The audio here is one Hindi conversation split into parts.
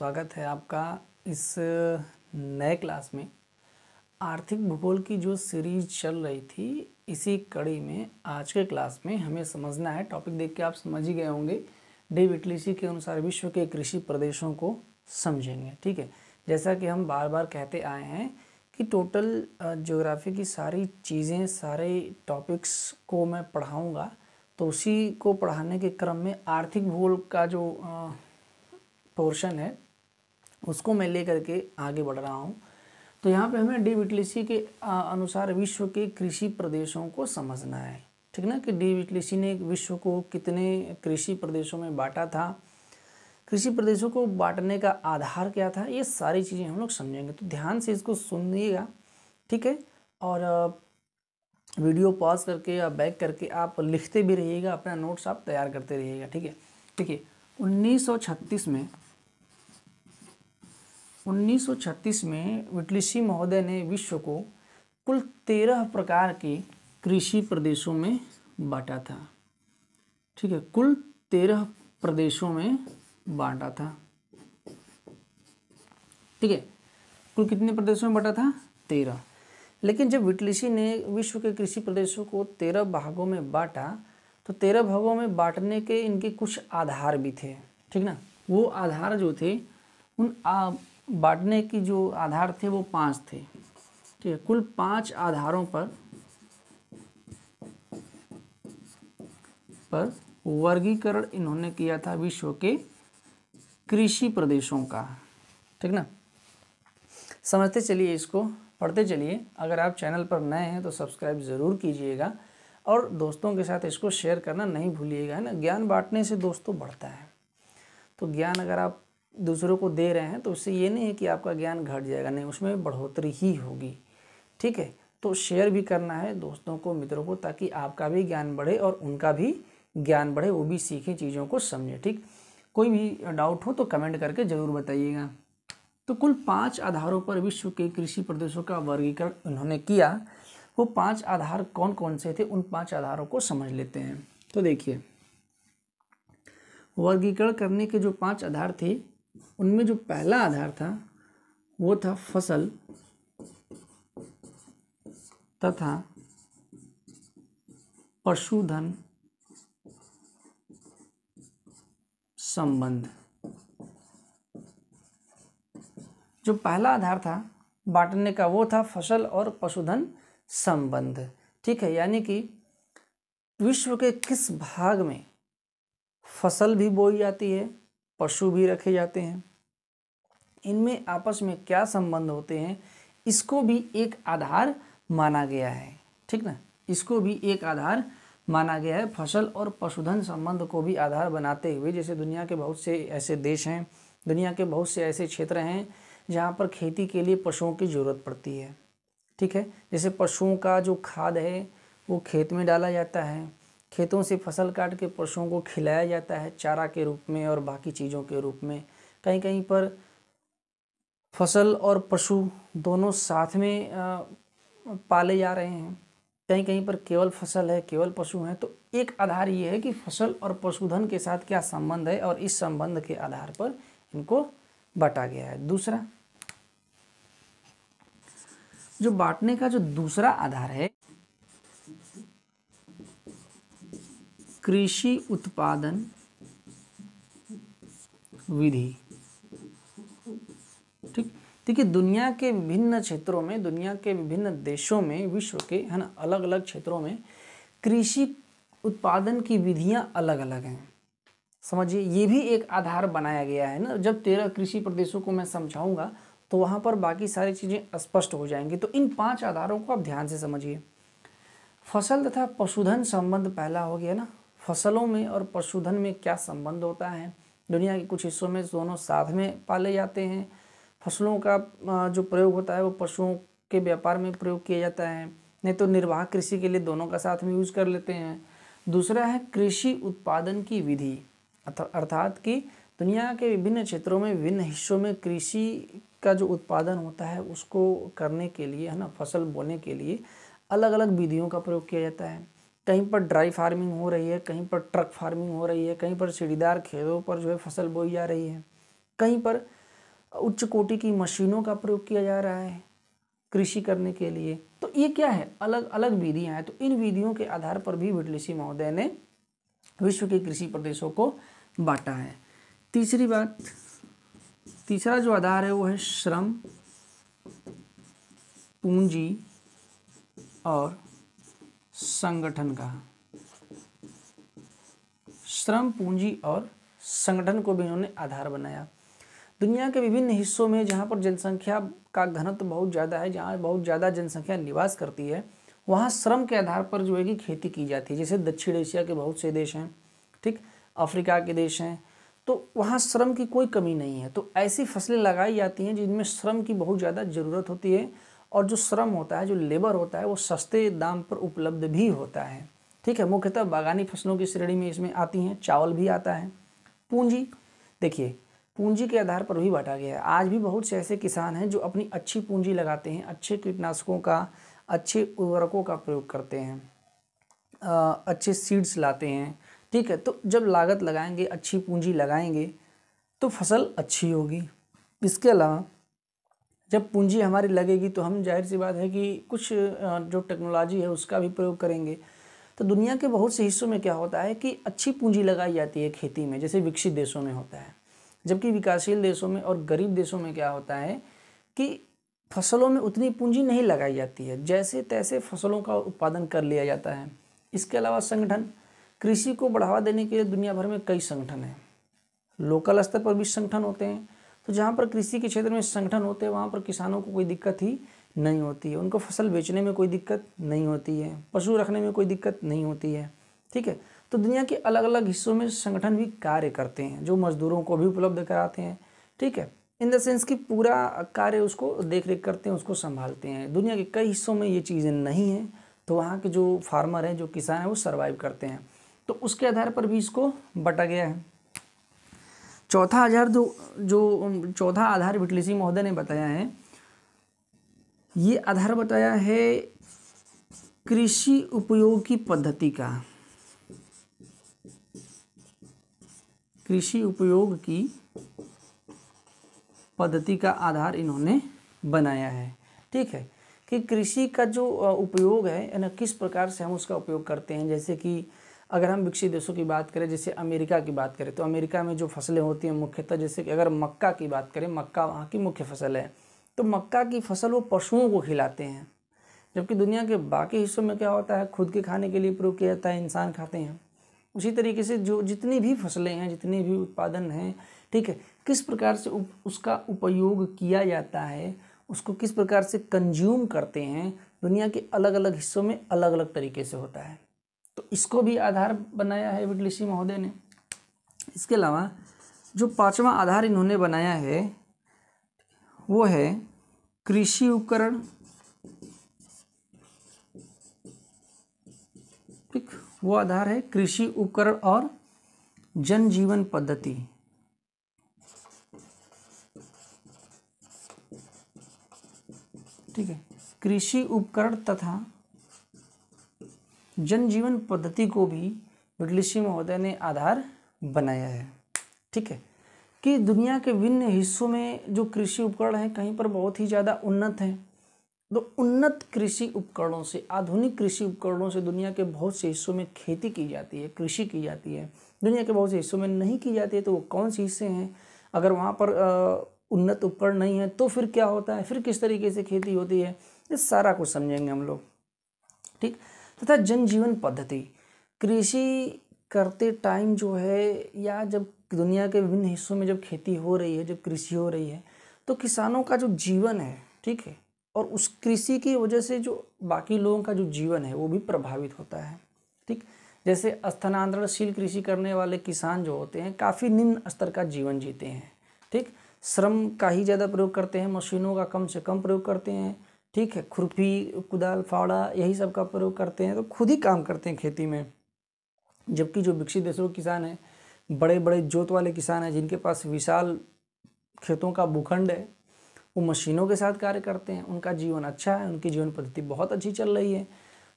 स्वागत है आपका इस नए क्लास में आर्थिक भूगोल की जो सीरीज चल रही थी इसी कड़ी में आज के क्लास में हमें समझना है टॉपिक देख के आप समझ ही गए होंगे डेव इटलीसी के अनुसार विश्व के कृषि प्रदेशों को समझेंगे ठीक है जैसा कि हम बार बार कहते आए हैं कि टोटल ज्योग्राफी की सारी चीज़ें सारे टॉपिक्स को मैं पढ़ाऊँगा तो उसी को पढ़ाने के क्रम में आर्थिक भूगोल का जो पोर्शन है उसको मैं ले करके आगे बढ़ रहा हूँ तो यहाँ पे हमें डी विटलिसी के अनुसार विश्व के कृषि प्रदेशों को समझना है ठीक ना कि डी विटलिसी ने विश्व को कितने कृषि प्रदेशों में बांटा था कृषि प्रदेशों को बांटने का आधार क्या था ये सारी चीज़ें हम लोग समझेंगे तो ध्यान से इसको सुनिएगा ठीक है और वीडियो पॉज करके या बैक करके आप लिखते भी रहिएगा अपना नोट्स आप तैयार करते रहिएगा ठीक है ठीक है उन्नीस में 1936 में विटलिसी महोदय ने विश्व को कुल तेरह प्रकार के कृषि प्रदेशों में बांटा था ठीक है कुल तेरह प्रदेशों में बांटा था ठीक है कुल कितने प्रदेशों में बांटा था तेरह लेकिन जब विटलिसी ने विश्व के कृषि प्रदेशों को तेरह भागों में बांटा तो तेरह भागों में बांटने के इनके कुछ आधार भी थे ठीक ना वो आधार जो थे उन बांटने की जो आधार थे वो पांच थे ठीक है कुल पांच आधारों पर पर वर्गीकरण इन्होंने किया था विश्व के कृषि प्रदेशों का ठीक ना समझते चलिए इसको पढ़ते चलिए अगर आप चैनल पर नए हैं तो सब्सक्राइब ज़रूर कीजिएगा और दोस्तों के साथ इसको शेयर करना नहीं भूलिएगा है ना ज्ञान बांटने से दोस्तों तो बढ़ता है तो ज्ञान अगर आप दूसरों को दे रहे हैं तो उससे ये नहीं है कि आपका ज्ञान घट जाएगा नहीं उसमें बढ़ोतरी ही होगी ठीक है तो शेयर भी करना है दोस्तों को मित्रों को ताकि आपका भी ज्ञान बढ़े और उनका भी ज्ञान बढ़े वो भी सीखें चीज़ों को समझें ठीक कोई भी डाउट हो तो कमेंट करके ज़रूर बताइएगा तो कुल पाँच आधारों पर विश्व के कृषि प्रदेशों का वर्गीकरण उन्होंने किया वो पाँच आधार कौन कौन से थे उन पाँच आधारों को समझ लेते हैं तो देखिए वर्गीकरण करने के जो पाँच आधार थे उनमें जो पहला आधार था वो था फसल तथा पशुधन संबंध जो पहला आधार था बांटने का वो था फसल और पशुधन संबंध ठीक है यानी कि विश्व के किस भाग में फसल भी बोई जाती है पशु भी रखे जाते हैं इनमें आपस में क्या संबंध होते हैं इसको भी एक आधार माना गया है ठीक ना इसको भी एक आधार माना गया है फसल और पशुधन संबंध को भी आधार बनाते हुए जैसे दुनिया के बहुत से ऐसे देश हैं दुनिया के बहुत से ऐसे क्षेत्र हैं जहाँ पर खेती के लिए पशुओं की ज़रूरत पड़ती है ठीक है जैसे पशुओं का जो खाद है वो खेत में डाला जाता है खेतों से फसल काट के पशुओं को खिलाया जाता है चारा के रूप में और बाकी चीज़ों के रूप में कहीं कहीं पर फसल और पशु दोनों साथ में पाले जा रहे हैं कहीं कहीं पर केवल फसल है केवल पशु हैं तो एक आधार ये है कि फसल और पशुधन के साथ क्या संबंध है और इस संबंध के आधार पर इनको बांटा गया है दूसरा जो बांटने का जो दूसरा आधार है कृषि उत्पादन विधि ठीक देखिए दुनिया के विभिन्न क्षेत्रों में दुनिया के विभिन्न देशों में विश्व के है ना अलग अलग क्षेत्रों में कृषि उत्पादन की विधियां अलग अलग हैं समझिए ये भी एक आधार बनाया गया है ना जब तेरह कृषि प्रदेशों को मैं समझाऊंगा तो वहाँ पर बाकी सारी चीज़ें स्पष्ट हो जाएंगी तो इन पांच आधारों को आप ध्यान से समझिए फसल तथा पशुधन संबंध पहला हो गया ना फसलों में और पशुधन में क्या संबंध होता है दुनिया के कुछ हिस्सों में दोनों साथ में पाले जाते हैं फसलों का जो प्रयोग होता है वो पशुओं के व्यापार में प्रयोग किया जाता है नहीं तो निर्वाह कृषि के लिए दोनों का साथ में यूज कर लेते हैं दूसरा है कृषि उत्पादन की विधि अर्थात कि दुनिया के विभिन्न क्षेत्रों में विभिन्न हिस्सों में कृषि का जो उत्पादन होता है उसको करने के लिए है ना फसल बोने के लिए अलग अलग विधियों का प्रयोग किया जाता है कहीं पर ड्राई फार्मिंग हो रही है कहीं पर ट्रक फार्मिंग हो रही है कहीं पर सीढ़ीदार खेतों पर जो है फसल बोई जा रही है कहीं पर उच्च कोटि की मशीनों का प्रयोग किया जा रहा है कृषि करने के लिए तो ये क्या है अलग अलग विधियाँ हैं तो इन विधियों के आधार पर भी विटलिसी महोदय ने विश्व के कृषि प्रदेशों को बांटा है तीसरी बात तीसरा जो आधार है वो है श्रम पूंजी और संगठन का श्रम पूंजी और संगठन को भी इन्होंने आधार बनाया दुनिया के विभिन्न हिस्सों में जहाँ पर जनसंख्या का घनत्व बहुत ज़्यादा है जहाँ बहुत ज़्यादा जनसंख्या निवास करती है वहाँ श्रम के आधार पर जो है कि खेती की जाती है जैसे दक्षिण एशिया के बहुत से देश हैं ठीक अफ्रीका के देश हैं तो वहाँ श्रम की कोई कमी नहीं है तो ऐसी फसलें लगाई जाती हैं जिनमें श्रम की बहुत ज़्यादा ज़रूरत होती है और जो श्रम होता है जो लेबर होता है वो सस्ते दाम पर उपलब्ध भी होता है ठीक है मुख्यतः बागानी फसलों की श्रेणी में इसमें आती हैं चावल भी आता है पूंजी देखिए पूंजी के आधार पर भी बांटा गया है आज भी बहुत से ऐसे किसान हैं जो अपनी अच्छी पूंजी लगाते हैं अच्छे कीटनाशकों का अच्छे उर्वरकों का प्रयोग करते हैं आ, अच्छे सीड्स लाते हैं ठीक है तो जब लागत लगाएंगे अच्छी पूंजी लगाएंगे तो फसल अच्छी होगी इसके अलावा जब पूंजी हमारी लगेगी तो हम जाहिर सी बात है कि कुछ जो टेक्नोलॉजी है उसका भी प्रयोग करेंगे तो दुनिया के बहुत से हिस्सों में क्या होता है कि अच्छी पूंजी लगाई जाती है खेती में जैसे विकसित देशों में होता है जबकि विकासशील देशों में और गरीब देशों में क्या होता है कि फसलों में उतनी पूंजी नहीं लगाई जाती है जैसे तैसे फसलों का उत्पादन कर लिया जाता है इसके अलावा संगठन कृषि को बढ़ावा देने के लिए दुनिया भर में कई संगठन हैं लोकल स्तर पर भी संगठन होते हैं तो जहाँ पर कृषि के क्षेत्र में संगठन होते हैं वहाँ पर किसानों को कोई दिक्कत ही नहीं होती है उनको फसल बेचने में कोई दिक्कत नहीं होती है पशु रखने में कोई दिक्कत नहीं होती है ठीक है तो दुनिया के अलग अलग हिस्सों में संगठन भी कार्य करते हैं जो मजदूरों को भी उपलब्ध कराते हैं ठीक है इन द सेंस कि पूरा कार्य उसको देख रेख करते हैं उसको संभालते हैं दुनिया के कई हिस्सों में ये चीज़ें नहीं हैं तो वहाँ के जो फार्मर हैं जो किसान हैं वो सर्वाइव करते हैं तो उसके आधार पर भी इसको बटा गया है चौथा आधार जो जो चौथा आधार विटलिसी महोदय ने बताया है ये आधार बताया है कृषि उपयोग की पद्धति का कृषि उपयोग की पद्धति का आधार इन्होंने बनाया है ठीक है कि कृषि का जो उपयोग है ना किस प्रकार से हम उसका उपयोग करते हैं जैसे कि अगर हम विकसित देशों की बात करें जैसे अमेरिका की बात करें तो अमेरिका में जो फसलें होती हैं मुख्यतः जैसे कि अगर मक्का की बात करें मक्का वहाँ की मुख्य फसल है तो मक्का की फसल वो पशुओं को खिलाते हैं जबकि दुनिया के बाकी हिस्सों में क्या होता है खुद के खाने के लिए प्रयोग किया जाता है इंसान खाते हैं उसी तरीके से जो जितनी भी फसलें हैं जितने भी उत्पादन हैं ठीक है किस प्रकार से उप, उसका उपयोग किया जाता है उसको किस प्रकार से कंज्यूम करते हैं दुनिया के अलग अलग हिस्सों में अलग अलग तरीके से होता है तो इसको भी आधार बनाया है विटलिसी महोदय ने इसके अलावा जो पांचवा आधार इन्होंने बनाया है वो है कृषि उपकरण ठीक वो आधार है कृषि उपकरण और जनजीवन पद्धति ठीक है कृषि उपकरण तथा जनजीवन पद्धति को भी मिडल महोदय ने आधार बनाया है ठीक है कि दुनिया के विभिन्न हिस्सों में जो कृषि उपकरण हैं कहीं पर बहुत ही ज़्यादा उन्नत हैं तो उन्नत कृषि उपकरणों से आधुनिक कृषि उपकरणों से दुनिया के बहुत से हिस्सों में खेती की जाती है कृषि की जाती है दुनिया के बहुत से हिस्सों में नहीं की जाती है तो वो कौन से हिस्से हैं अगर वहाँ पर उन्नत उपकरण नहीं है तो फिर क्या होता है फिर किस तरीके से खेती होती है ये सारा कुछ समझेंगे हम लोग ठीक तथा जनजीवन पद्धति कृषि करते टाइम जो है या जब दुनिया के विभिन्न हिस्सों में जब खेती हो रही है जब कृषि हो रही है तो किसानों का जो जीवन है ठीक है और उस कृषि की वजह से जो बाकी लोगों का जो जीवन है वो भी प्रभावित होता है ठीक जैसे स्थानांतरणशील कृषि करने वाले किसान जो होते हैं काफ़ी निम्न स्तर का जीवन जीते हैं ठीक श्रम का ही ज़्यादा प्रयोग करते हैं मशीनों का कम से कम प्रयोग करते हैं ठीक है खुरपी कुदाल फावड़ा यही सब का प्रयोग करते हैं तो खुद ही काम करते हैं खेती में जबकि जो विकसित देशों के किसान हैं बड़े बड़े जोत वाले किसान हैं जिनके पास विशाल खेतों का भूखंड है वो मशीनों के साथ कार्य करते हैं उनका जीवन अच्छा है उनकी जीवन पद्धति बहुत अच्छी चल रही है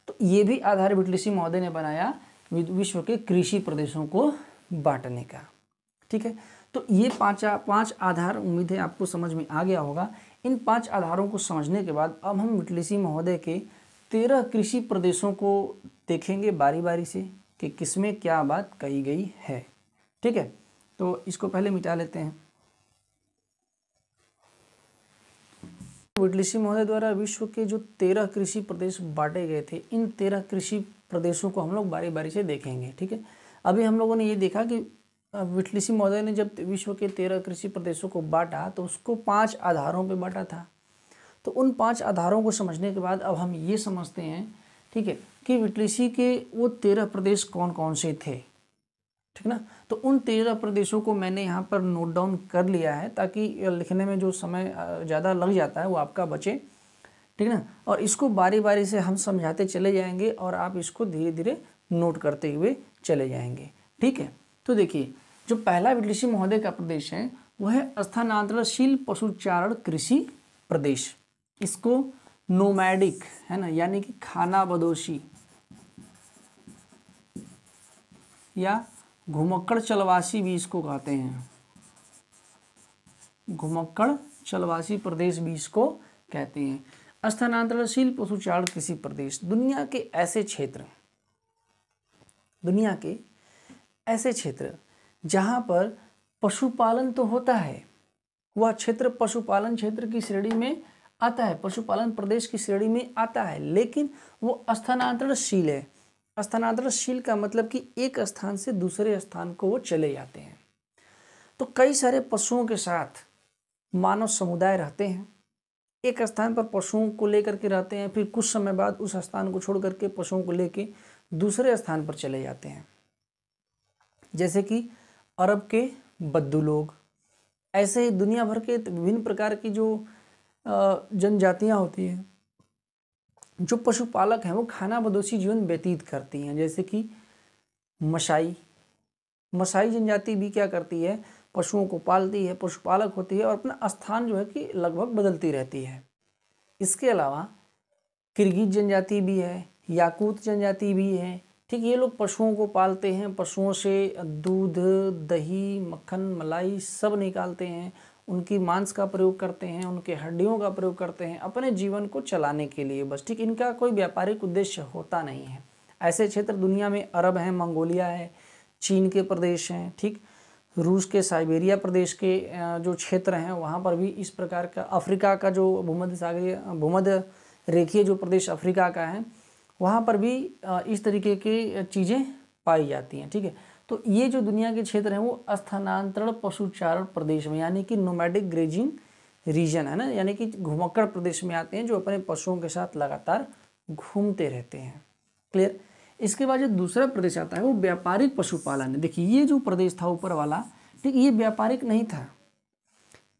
तो ये भी आधार बिटलिसी महोदय ने बनाया विश्व के कृषि प्रदेशों को बांटने का ठीक है तो ये पांचा पाँच आधार उम्मीद है आपको समझ में आ गया होगा इन पांच आधारों को समझने के बाद अब हम मिटलिसी महोदय के तेरह कृषि प्रदेशों को देखेंगे बारी बारी से कि किसमें क्या बात कही गई है ठीक है तो इसको पहले मिटा लेते हैं विटलिसी महोदय द्वारा विश्व के जो तेरह कृषि प्रदेश बांटे गए थे इन तेरह कृषि प्रदेशों को हम लोग बारी बारी से देखेंगे ठीक है अभी हम लोगों ने ये देखा कि विटलिसी महोदय ने जब विश्व के तेरह कृषि प्रदेशों को बांटा तो उसको पांच आधारों पे बांटा था तो उन पांच आधारों को समझने के बाद अब हम ये समझते हैं ठीक है कि विटलिसी के वो तेरह प्रदेश कौन कौन से थे ठीक ना तो उन तेरह प्रदेशों को मैंने यहाँ पर नोट डाउन कर लिया है ताकि लिखने में जो समय ज़्यादा लग जाता है वो आपका बचे ठीक ना और इसको बारी बारी से हम समझाते चले जाएंगे और आप इसको धीरे धीरे नोट करते हुए चले जाएंगे ठीक है तो देखिए जो पहला विदेशी महोदय का प्रदेश है वह है स्थानांतरणशील पशुचारण कृषि प्रदेश इसको नोमैडिक है ना यानी कि खाना बदोशी या घुमक्कड़ चलवासी भी इसको कहते हैं घुमक्कड़ चलवासी प्रदेश भी इसको कहते हैं स्थानांतरणशील पशुचारण कृषि प्रदेश दुनिया के ऐसे क्षेत्र दुनिया के ऐसे क्षेत्र जहाँ पर पशुपालन तो होता है वह क्षेत्र पशुपालन क्षेत्र की श्रेणी में आता है पशुपालन प्रदेश की श्रेणी में आता है लेकिन वो स्थानांतरणशील है स्थानांतरणशील का मतलब कि एक स्थान से दूसरे स्थान को वो चले जाते हैं तो कई सारे पशुओं के साथ मानव समुदाय रहते हैं एक स्थान पर पशुओं को लेकर के रहते हैं फिर कुछ समय बाद उस स्थान को छोड़ करके पशुओं को लेके दूसरे स्थान पर चले जाते हैं जैसे कि अरब के बद्दू लोग ऐसे दुनिया भर के विभिन्न प्रकार की जो जनजातियाँ होती हैं जो पशुपालक हैं वो खाना बदोशी जीवन व्यतीत करती हैं जैसे कि मसाई मसाई जनजाति भी क्या करती है पशुओं को पालती है पशुपालक होती है और अपना स्थान जो है कि लगभग बदलती रहती है इसके अलावा किरगिज जनजाति भी है याकूत जनजाति भी है ठीक ये लोग पशुओं को पालते हैं पशुओं से दूध दही मक्खन मलाई सब निकालते हैं उनकी मांस का प्रयोग करते हैं उनके हड्डियों का प्रयोग करते हैं अपने जीवन को चलाने के लिए बस ठीक इनका कोई व्यापारिक उद्देश्य होता नहीं है ऐसे क्षेत्र दुनिया में अरब हैं मंगोलिया है चीन के प्रदेश हैं ठीक रूस के साइबेरिया प्रदेश के जो क्षेत्र हैं वहाँ पर भी इस प्रकार का अफ्रीका का जो भूमध्य सागरीय भूमध्य रेखीय जो प्रदेश अफ्रीका का है वहाँ पर भी इस तरीके की चीज़ें पाई जाती हैं ठीक है तो ये जो दुनिया के क्षेत्र हैं वो स्थानांतरण पशुचारण प्रदेश में यानी कि नोमैडिक ग्रेजिंग रीजन है ना यानी कि घुमक्कड़ प्रदेश में आते हैं जो अपने पशुओं के साथ लगातार घूमते रहते हैं क्लियर इसके बाद जो दूसरा प्रदेश आता है वो व्यापारिक पशुपालन है देखिए ये जो प्रदेश था ऊपर वाला ठीक ये व्यापारिक नहीं था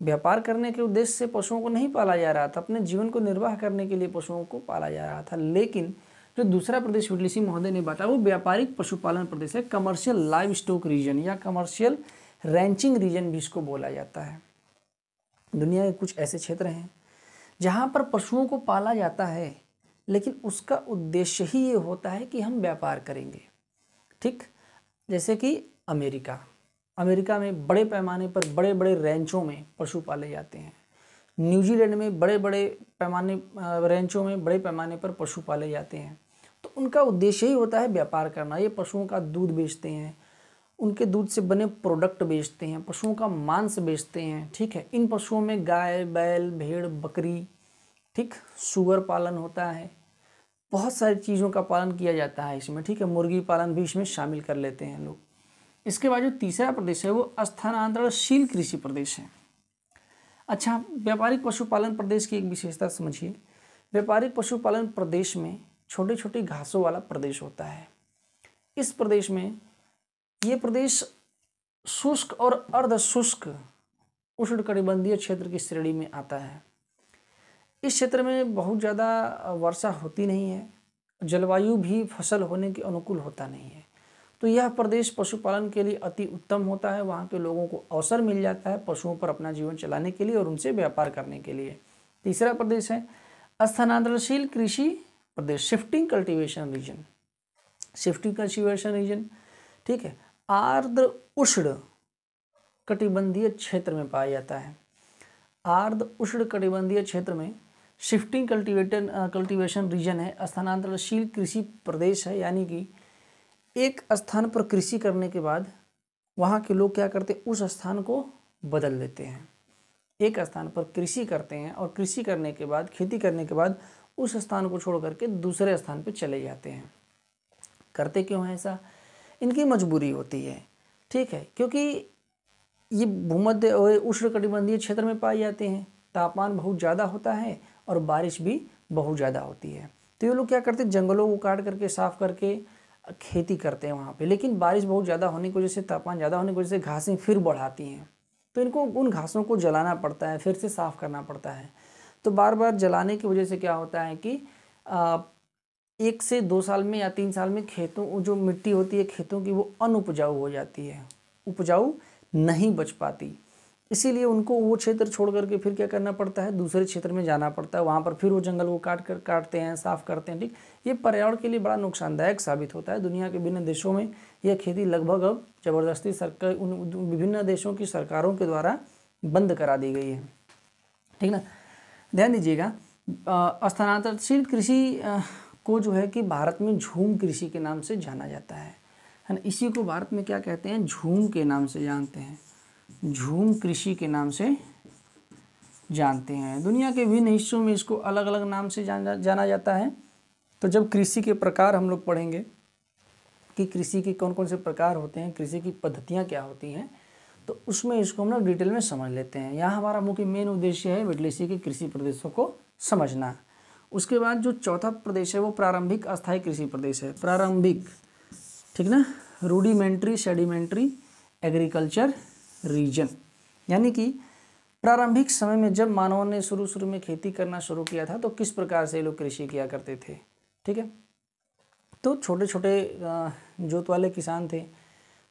व्यापार करने के उद्देश्य से पशुओं को नहीं पाला जा रहा था अपने जीवन को निर्वाह करने के लिए पशुओं को पाला जा रहा था लेकिन जो दूसरा प्रदेश सिंह महोदय ने बताया वो व्यापारिक पशुपालन प्रदेश है कमर्शियल लाइव स्टॉक रीजन या कमर्शियल रेंचिंग रीजन भी इसको बोला जाता है दुनिया के कुछ ऐसे क्षेत्र हैं जहाँ पर पशुओं को पाला जाता है लेकिन उसका उद्देश्य ही ये होता है कि हम व्यापार करेंगे ठीक जैसे कि अमेरिका अमेरिका में बड़े पैमाने पर बड़े बड़े रेंचों में पशु पाले जाते हैं न्यूजीलैंड में बड़े बड़े पैमाने रेंचों में बड़े पैमाने पर पशु पाले जाते हैं तो उनका उद्देश्य ही होता है व्यापार करना ये पशुओं का दूध बेचते हैं उनके दूध से बने प्रोडक्ट बेचते हैं पशुओं का मांस बेचते हैं ठीक है इन पशुओं में गाय बैल भेड़ बकरी ठीक सुअर पालन होता है बहुत सारी चीज़ों का पालन किया जाता है इसमें ठीक है मुर्गी पालन भी इसमें शामिल कर लेते हैं लोग इसके बाद जो तीसरा प्रदेश है वो स्थानांतरणशील कृषि प्रदेश है अच्छा व्यापारिक पशुपालन प्रदेश की एक विशेषता समझिए व्यापारिक पशुपालन प्रदेश में छोटे छोटे घासों वाला प्रदेश होता है इस प्रदेश में ये प्रदेश शुष्क और अर्ध शुष्क उष्णकटिबंधीय क्षेत्र की श्रेणी में आता है इस क्षेत्र में बहुत ज़्यादा वर्षा होती नहीं है जलवायु भी फसल होने के अनुकूल होता नहीं है तो यह प्रदेश पशुपालन के लिए अति उत्तम होता है वहाँ के लोगों को अवसर मिल जाता है पशुओं पर अपना जीवन चलाने के लिए और उनसे व्यापार करने के लिए तीसरा प्रदेश है स्थानांतरशील कृषि प्रदेश shifting cultivation region shifting cultivation region ठीक है आर्द्र उष्ण कटिबंधीय क्षेत्र में पाया जाता है आर्द्र उष्ण कटिबंधीय क्षेत्र में शिफ्टिंग कल्टिवेटन कल्टिवेशन रीजन है स्थानांतरशील कृषि प्रदेश है यानी कि एक स्थान पर कृषि करने के बाद वहाँ के लोग क्या करते हैं उस स्थान को बदल देते हैं एक स्थान पर कृषि करते हैं और कृषि करने के बाद खेती करने के बाद उस स्थान को छोड़ करके दूसरे स्थान पर चले जाते हैं करते क्यों हैं ऐसा इनकी मजबूरी होती है ठीक है क्योंकि ये भूमध्य उष्णकटिबंधीय क्षेत्र में पाए जाते हैं तापमान बहुत ज़्यादा होता है और बारिश भी बहुत ज़्यादा होती है तो ये लोग क्या करते हैं जंगलों को काट करके साफ़ करके खेती करते हैं वहाँ पे लेकिन बारिश बहुत ज़्यादा होने की वजह से तापमान ज़्यादा होने की वजह से घासें फिर बढ़ाती हैं तो इनको उन घासों को जलाना पड़ता है फिर से साफ़ करना पड़ता है तो बार बार जलाने की वजह से क्या होता है कि आ, एक से दो साल में या तीन साल में खेतों जो मिट्टी होती है खेतों की वो अनउपजाऊ हो जाती है उपजाऊ नहीं बच पाती इसीलिए उनको वो क्षेत्र छोड़ करके फिर क्या करना पड़ता है दूसरे क्षेत्र में जाना पड़ता है वहाँ पर फिर वो जंगल को काट कर काटते हैं साफ़ करते हैं ठीक ये पर्यावरण के लिए बड़ा नुकसानदायक साबित होता है दुनिया के विभिन्न देशों में यह खेती लगभग अब जबरदस्ती सरकार उन विभिन्न देशों की सरकारों के द्वारा बंद करा दी गई है ठीक ना ध्यान दीजिएगा स्थानांतरशील कृषि को जो है कि भारत में झूम कृषि के नाम से जाना जाता है है ना इसी को भारत में क्या कहते हैं झूम के नाम से जानते हैं झूम कृषि के नाम से जानते हैं दुनिया के विभिन्न हिस्सों में इसको अलग अलग नाम से जा, जाना जाता है तो जब कृषि के प्रकार हम लोग पढ़ेंगे कि कृषि के कौन कौन से प्रकार होते हैं कृषि की पद्धतियाँ क्या होती हैं तो उसमें इसको हम लोग डिटेल में समझ लेते हैं यहाँ हमारा मुख्य मेन उद्देश्य है वेटलेसी के कृषि प्रदेशों को समझना उसके बाद जो चौथा प्रदेश है वो प्रारंभिक अस्थायी कृषि प्रदेश है प्रारंभिक ठीक ना रूडिमेंट्री सेडिमेंट्री एग्रीकल्चर रीजन यानी कि प्रारंभिक समय में जब मानवों ने शुरू शुरू में खेती करना शुरू किया था तो किस प्रकार से लोग कृषि किया करते थे ठीक है तो छोटे छोटे जोत वाले किसान थे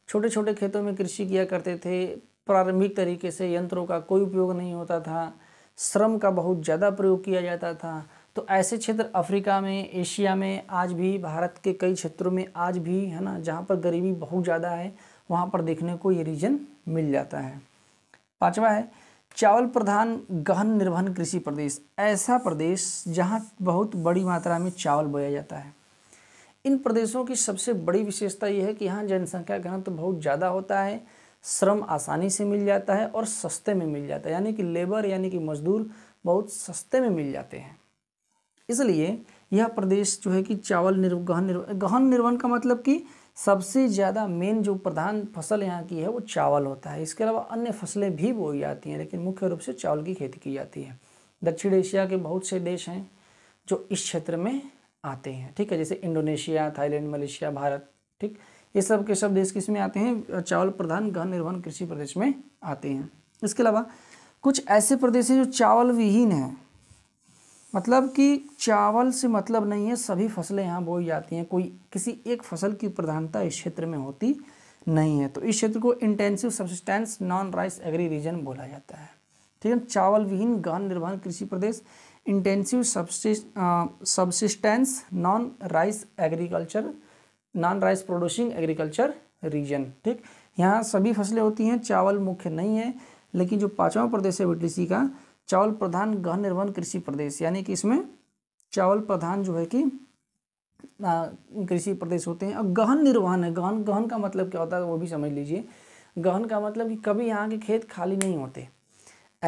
छोटे छोटे खेतों में कृषि किया करते थे प्रारंभिक तरीके से यंत्रों का कोई उपयोग नहीं होता था श्रम का बहुत ज़्यादा प्रयोग किया जाता था तो ऐसे क्षेत्र अफ्रीका में एशिया में आज भी भारत के कई क्षेत्रों में आज भी है ना जहाँ पर गरीबी बहुत ज़्यादा है वहाँ पर देखने को ये रीजन मिल जाता है पाँचवा है चावल प्रधान गहन निर्वहन कृषि प्रदेश ऐसा प्रदेश जहाँ बहुत बड़ी मात्रा में चावल बोया जाता है इन प्रदेशों की सबसे बड़ी विशेषता यह है कि यहाँ जनसंख्या घनत्व तो बहुत ज़्यादा होता है श्रम आसानी से मिल जाता है और सस्ते में मिल जाता है यानी कि लेबर यानी कि मजदूर बहुत सस्ते में मिल जाते हैं इसलिए यह प्रदेश जो है कि चावल निर्व गहन निर्व गहन निर्वहन का मतलब कि सबसे ज़्यादा मेन जो प्रधान फसल यहाँ की है वो चावल होता है इसके अलावा अन्य फसलें भी बोई जाती हैं लेकिन मुख्य रूप से चावल की खेती की जाती है दक्षिण एशिया के बहुत से देश हैं जो इस क्षेत्र में आते हैं ठीक है जैसे इंडोनेशिया थाईलैंड मलेशिया भारत ठीक ये सब के सब देश किस में आते हैं चावल प्रधान गहन निर्वहन कृषि प्रदेश में आते हैं इसके अलावा कुछ ऐसे प्रदेश हैं जो चावल विहीन हैं मतलब कि चावल से मतलब नहीं है सभी फसलें यहाँ बोई जाती हैं कोई किसी एक फसल की प्रधानता इस क्षेत्र में होती नहीं है तो इस क्षेत्र को intensive subsistence non rice agri region बोला जाता है ठीक है चावल विहीन गान निर्वाहन कृषि प्रदेश intensive subsistence non rice agriculture non rice producing agriculture region ठीक यहाँ सभी फसलें होती हैं चावल मुख्य नहीं है लेकिन जो पाँचवा प्रदेश है बी का चावल प्रधान गहन निर्वहन कृषि प्रदेश यानी कि इसमें चावल प्रधान जो है कि कृषि प्रदेश होते हैं और गहन निर्वहन है गहन गहन का मतलब क्या होता है वो भी समझ लीजिए गहन का मतलब कि कभी यहाँ के खेत खाली नहीं होते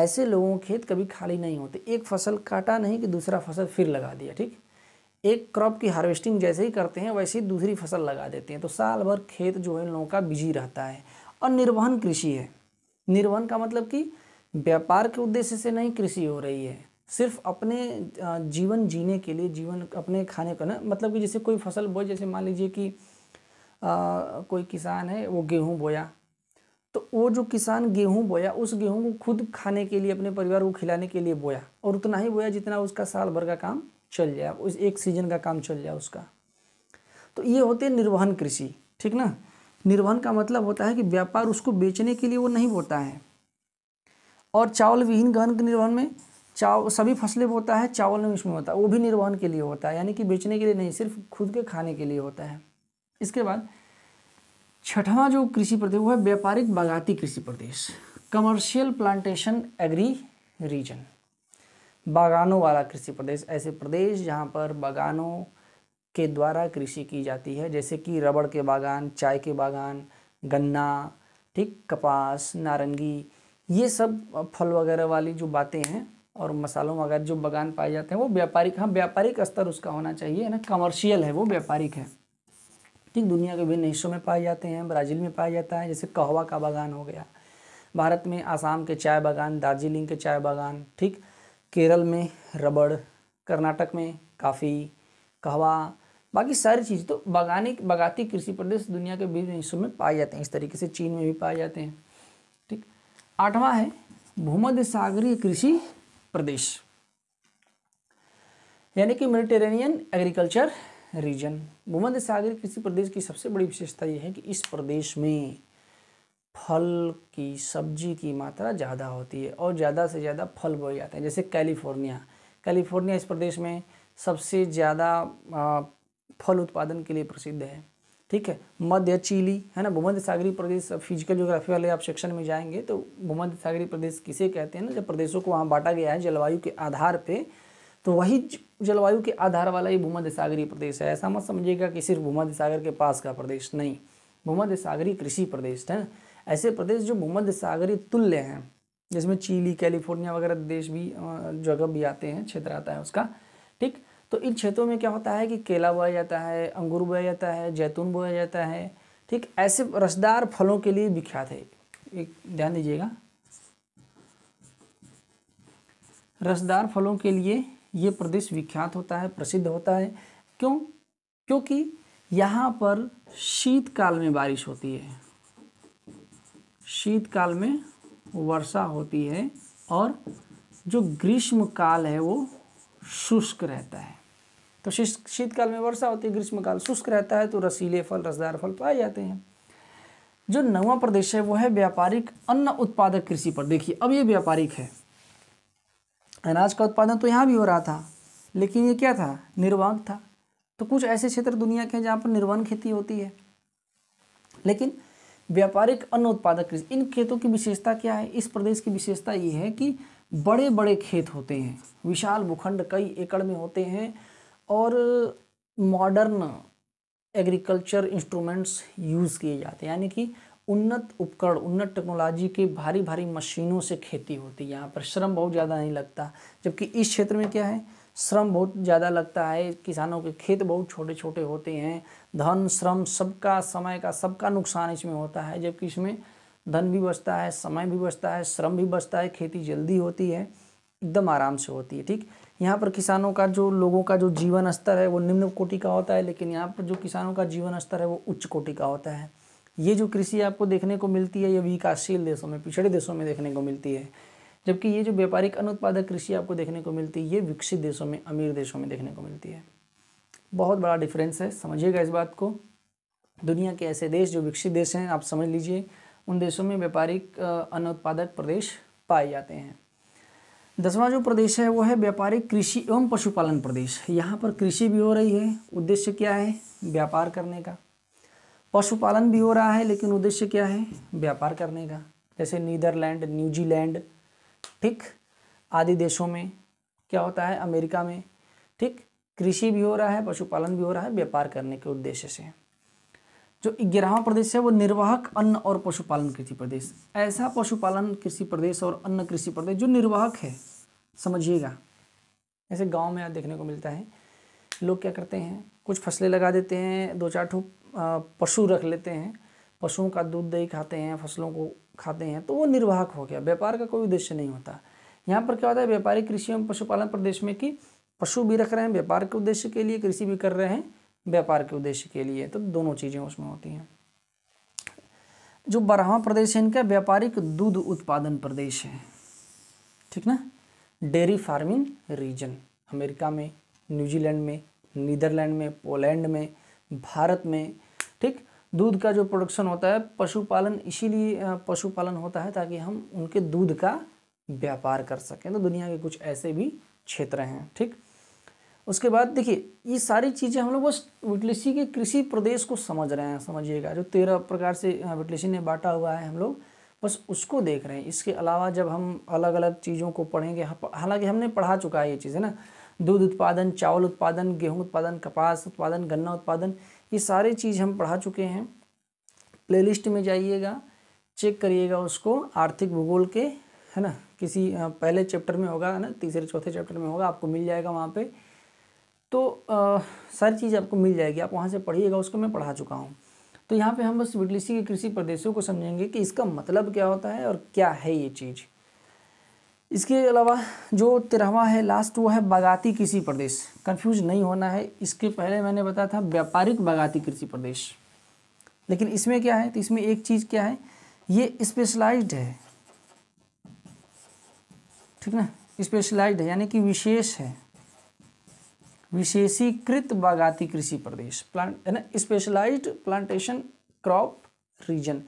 ऐसे लोगों के खेत कभी खाली नहीं होते एक फसल काटा नहीं कि दूसरा फसल फिर लगा दिया ठीक एक क्रॉप की हार्वेस्टिंग जैसे ही करते हैं वैसे ही दूसरी फसल लगा देते हैं तो साल भर खेत जो है लोगों का बिजी रहता है और निर्वहन कृषि है निर्वहन का मतलब कि व्यापार के उद्देश्य से नहीं कृषि हो रही है सिर्फ अपने जीवन जीने के लिए जीवन अपने खाने का ना मतलब कि जैसे कोई फसल बोए जैसे मान लीजिए कि आ, कोई किसान है वो गेहूँ बोया तो वो जो किसान गेहूँ बोया उस गेहूँ को खुद खाने के लिए अपने परिवार को खिलाने के लिए बोया और उतना ही बोया जितना उसका साल भर का काम चल जाए उस एक सीजन का काम चल जाए उसका तो ये होते हैं निर्वहन कृषि ठीक ना निर्वहन का मतलब होता है कि व्यापार उसको बेचने के लिए वो नहीं बोता है और चावल विहीन गहन के निर्वहन में चाव सभी फसलें होता है चावल में उसमें होता है वो भी निर्वहन के लिए होता है यानी कि बेचने के लिए नहीं सिर्फ खुद के खाने के लिए होता है इसके बाद छठवां जो कृषि प्रदेश वो है व्यापारिक बागाती कृषि प्रदेश कमर्शियल प्लांटेशन एग्री रीजन बागानों वाला कृषि प्रदेश ऐसे प्रदेश जहाँ पर बागानों के द्वारा कृषि की जाती है जैसे कि रबड़ के बागान चाय के बागान गन्ना ठीक कपास नारंगी ये सब फल वगैरह वाली जो बातें हैं और मसालों वगैरह जो बगान पाए जाते हैं वो व्यापारिक हाँ व्यापारिक स्तर उसका होना चाहिए ना कमर्शियल है वो व्यापारिक है ठीक दुनिया के विभिन्न हिस्सों में पाए जाते हैं ब्राज़ील में पाया जाता है जैसे कहवा का बागान हो गया भारत में आसाम के चाय बागान दार्जिलिंग के चाय बागान ठीक केरल में रबड़ कर्नाटक में काफ़ी कहवा बाकी सारी चीज़ तो बागानी बागाती कृषि प्रदेश दुनिया के विभिन्न हिस्सों में पाए जाते हैं इस तरीके से चीन में भी पाए जाते हैं आठवां है भूमध्य सागरीय कृषि प्रदेश यानी कि मेडिटेरेनियन एग्रीकल्चर रीजन भूमध्य सागरीय कृषि प्रदेश की सबसे बड़ी विशेषता यह है कि इस प्रदेश में फल की सब्जी की मात्रा ज़्यादा होती है और ज़्यादा से ज़्यादा फल बोए जाते हैं जैसे कैलिफोर्निया कैलिफोर्निया इस प्रदेश में सबसे ज़्यादा फल उत्पादन के लिए प्रसिद्ध है ठीक है मध्य चिली है ना भूमध्य सागरी प्रदेश फिजिकल ज्योग्राफी वाले आप सेक्शन में जाएंगे तो भूमध्य सागरी प्रदेश किसे कहते हैं ना जब प्रदेशों को वहाँ बांटा गया है जलवायु के आधार पे तो वही जलवायु के आधार वाला ये भूमध्य सागरी प्रदेश है ऐसा मत समझिएगा कि सिर्फ भूमध्य सागर के पास का प्रदेश नहीं भूमध्य सागरी कृषि प्रदेश है ना ऐसे प्रदेश जो भूमध्य सागरी तुल्य हैं जिसमें चिली कैलिफोर्निया वगैरह देश भी जगह भी आते हैं क्षेत्र आता है उसका ठीक तो इन क्षेत्रों में क्या होता है कि केला बोया जाता है अंगूर बोया जाता है जैतून बोया जाता है ठीक ऐसे रसदार फलों के लिए विख्यात है एक ध्यान दीजिएगा रसदार फलों के लिए ये प्रदेश विख्यात होता है प्रसिद्ध होता है क्यों क्योंकि यहाँ पर शीतकाल में बारिश होती है शीतकाल में वर्षा होती है और जो ग्रीष्मकाल है वो शुष्क रहता है तो शीतकाल में वर्षा होती है ग्रीष्मकाल शुष्क रहता है तो रसीले फल रसदार फल पाए जाते हैं जो नवा प्रदेश है वो है व्यापारिक अन्न उत्पादक कृषि पर देखिए अब ये व्यापारिक है अनाज का उत्पादन तो यहाँ भी हो रहा था लेकिन ये क्या था निर्वाह था तो कुछ ऐसे क्षेत्र दुनिया के हैं जहाँ पर निर्वाह खेती होती है लेकिन व्यापारिक अन्न उत्पादक कृषि इन खेतों की विशेषता क्या है इस प्रदेश की विशेषता ये है कि बड़े बड़े खेत होते हैं विशाल भूखंड कई एकड़ में होते हैं और मॉडर्न एग्रीकल्चर इंस्ट्रूमेंट्स यूज़ किए जाते हैं यानी कि उन्नत उपकरण उन्नत टेक्नोलॉजी के भारी भारी मशीनों से खेती होती है यहाँ पर श्रम बहुत ज़्यादा नहीं लगता जबकि इस क्षेत्र में क्या है श्रम बहुत ज़्यादा लगता है किसानों के खेत बहुत छोटे छोटे होते हैं धन श्रम सबका समय का सबका नुकसान इसमें होता है जबकि इसमें धन भी बचता है समय भी बचता है श्रम भी बचता है खेती जल्दी होती है एकदम आराम से होती है ठीक यहाँ पर किसानों का जो लोगों का जो जीवन स्तर है वो निम्न कोटि का होता है लेकिन यहाँ पर जो किसानों का जीवन स्तर है वो उच्च कोटि का होता है ये जो कृषि आपको देखने को मिलती है ये विकासशील देशों में पिछड़े देशों में देखने को मिलती है जबकि ये जो व्यापारिक अनुत्पादक कृषि आपको देखने को मिलती है ये विकसित देशों में अमीर देशों में देखने को मिलती है बहुत बड़ा डिफरेंस है समझिएगा इस बात को दुनिया के ऐसे देश जो विकसित देश हैं आप समझ लीजिए उन देशों में व्यापारिक अनुत्पादक प्रदेश पाए जाते हैं दसवां जो प्रदेश है वो है व्यापारिक कृषि एवं पशुपालन प्रदेश यहाँ पर कृषि भी हो रही है उद्देश्य क्या है व्यापार करने का पशुपालन भी हो रहा है लेकिन उद्देश्य क्या है व्यापार करने का जैसे नीदरलैंड न्यूजीलैंड ठीक आदि देशों में क्या होता है अमेरिका में ठीक कृषि भी हो रहा है पशुपालन भी हो रहा है व्यापार करने के उद्देश्य से जो ग्यारहवा प्रदेश है वो निर्वाहक अन्न और पशुपालन कृषि प्रदेश ऐसा पशुपालन कृषि प्रदेश और अन्न कृषि प्रदेश जो निर्वाहक है समझिएगा ऐसे गांव में देखने को मिलता है लोग क्या करते हैं कुछ फसलें लगा देते हैं दो चार ठो पशु रख लेते हैं पशुओं का दूध दही खाते हैं फसलों को खाते हैं तो वो निर्वाहक हो गया व्यापार का कोई उद्देश्य नहीं होता यहाँ पर क्या होता है व्यापारिक कृषि एवं पशुपालन प्रदेश में कि पशु भी रख रहे हैं व्यापार के उद्देश्य के लिए कृषि भी कर रहे हैं व्यापार के उद्देश्य के लिए तो दोनों चीज़ें उसमें होती हैं जो बारहवा प्रदेश है इनका व्यापारिक दूध उत्पादन प्रदेश है ठीक ना डेयरी फार्मिंग रीजन अमेरिका में न्यूजीलैंड में नीदरलैंड में पोलैंड में भारत में ठीक दूध का जो प्रोडक्शन होता है पशुपालन इसीलिए पशुपालन होता है ताकि हम उनके दूध का व्यापार कर सकें तो दुनिया के कुछ ऐसे भी क्षेत्र हैं ठीक उसके बाद देखिए ये सारी चीज़ें हम लोग बस विटलिसी के कृषि प्रदेश को समझ रहे हैं समझिएगा जो तेरह प्रकार से हाँ, विटलिसी ने बांटा हुआ है हम लोग बस उसको देख रहे हैं इसके अलावा जब हम अलग अलग चीज़ों को पढ़ेंगे हाँ, हालांकि हमने पढ़ा चुका है ये चीज़ें ना दूध उत्पादन चावल उत्पादन गेहूँ उत्पादन कपास उत्पादन गन्ना उत्पादन ये सारी चीज़ हम पढ़ा चुके हैं प्ले में जाइएगा चेक करिएगा उसको आर्थिक भूगोल के है ना किसी हाँ, पहले चैप्टर में होगा है ना तीसरे चौथे चैप्टर में होगा आपको मिल जाएगा वहाँ पर तो आ, सारी चीज़ आपको मिल जाएगी आप वहाँ से पढ़िएगा उसको मैं पढ़ा चुका हूँ तो यहाँ पे हम बस विटलिसी के कृषि प्रदेशों को समझेंगे कि इसका मतलब क्या होता है और क्या है ये चीज़ इसके अलावा जो तेरहवा है लास्ट वो है बागाती कृषि प्रदेश कंफ्यूज नहीं होना है इसके पहले मैंने बताया था व्यापारिक बागाती कृषि प्रदेश लेकिन इसमें क्या है तो इसमें एक चीज़ क्या है ये स्पेशलाइज्ड है ठीक ना स्पेशलाइज्ड है यानी कि विशेष है विशेषीकृत बागाती कृषि प्रदेश प्लांट है ना स्पेशलाइज्ड प्लांटेशन क्रॉप रीजन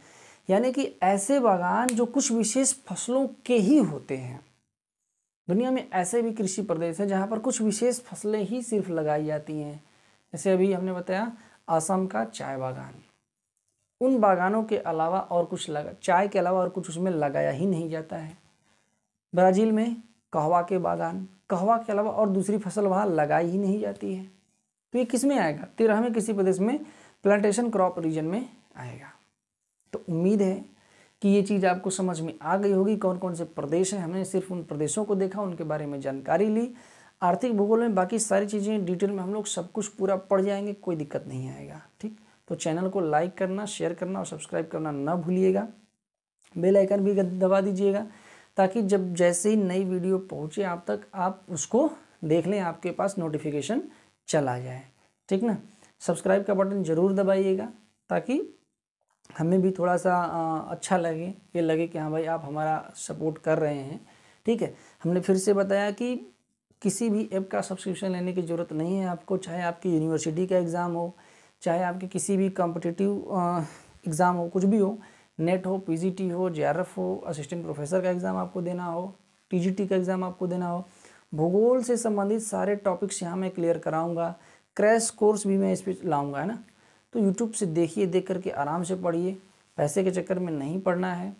यानी कि ऐसे बागान जो कुछ विशेष फसलों के ही होते हैं दुनिया में ऐसे भी कृषि प्रदेश हैं जहाँ पर कुछ विशेष फसलें ही सिर्फ लगाई जाती हैं जैसे अभी हमने बताया आसाम का चाय बागान उन बागानों के अलावा और कुछ लगा चाय के अलावा और कुछ उसमें लगाया ही नहीं जाता है ब्राज़ील में कहवा के बागान कहवा के अलावा और दूसरी फसल वहाँ लगाई ही नहीं जाती है तो ये किस में आएगा तेरहवें किसी प्रदेश में प्लांटेशन क्रॉप रीजन में आएगा तो उम्मीद है कि ये चीज़ आपको समझ में आ गई होगी कौन कौन से प्रदेश हैं हमने सिर्फ उन प्रदेशों को देखा उनके बारे में जानकारी ली आर्थिक भूगोल में बाकी सारी चीज़ें डिटेल में हम लोग सब कुछ पूरा पढ़ जाएंगे कोई दिक्कत नहीं आएगा ठीक तो चैनल को लाइक करना शेयर करना और सब्सक्राइब करना ना भूलिएगा बेल आइकन भी दबा दीजिएगा ताकि जब जैसे ही नई वीडियो पहुँचे आप तक आप उसको देख लें आपके पास नोटिफिकेशन चला जाए ठीक ना सब्सक्राइब का बटन ज़रूर दबाइएगा ताकि हमें भी थोड़ा सा आ, अच्छा लगे ये लगे कि हाँ भाई आप हमारा सपोर्ट कर रहे हैं ठीक है हमने फिर से बताया कि किसी भी ऐप का सब्सक्रिप्शन लेने की ज़रूरत नहीं है आपको चाहे आपकी यूनिवर्सिटी का एग्ज़ाम हो चाहे आपके किसी भी कॉम्पिटिटिव एग्ज़ाम हो कुछ भी हो नेट हो पीजीटी हो जेआरएफ हो असिस्टेंट प्रोफेसर का एग्ज़ाम आपको देना हो टीजीटी का एग्ज़ाम आपको देना हो भूगोल से संबंधित सारे टॉपिक्स यहाँ मैं क्लियर कराऊँगा क्रैश कोर्स भी मैं इस पर लाऊँगा है ना तो यूट्यूब से देखिए देख करके आराम से पढ़िए पैसे के चक्कर में नहीं पढ़ना है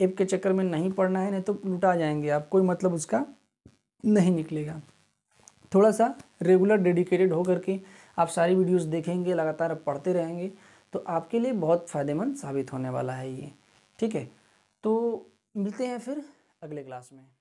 एप के चक्कर में नहीं पढ़ना है नहीं तो लुटा जाएंगे आप कोई मतलब उसका नहीं निकलेगा थोड़ा सा रेगुलर डेडिकेटेड होकर के आप सारी वीडियोस देखेंगे लगातार पढ़ते रहेंगे तो आपके लिए बहुत फ़ायदेमंद साबित होने वाला है ये ठीक है तो मिलते हैं फिर अगले क्लास में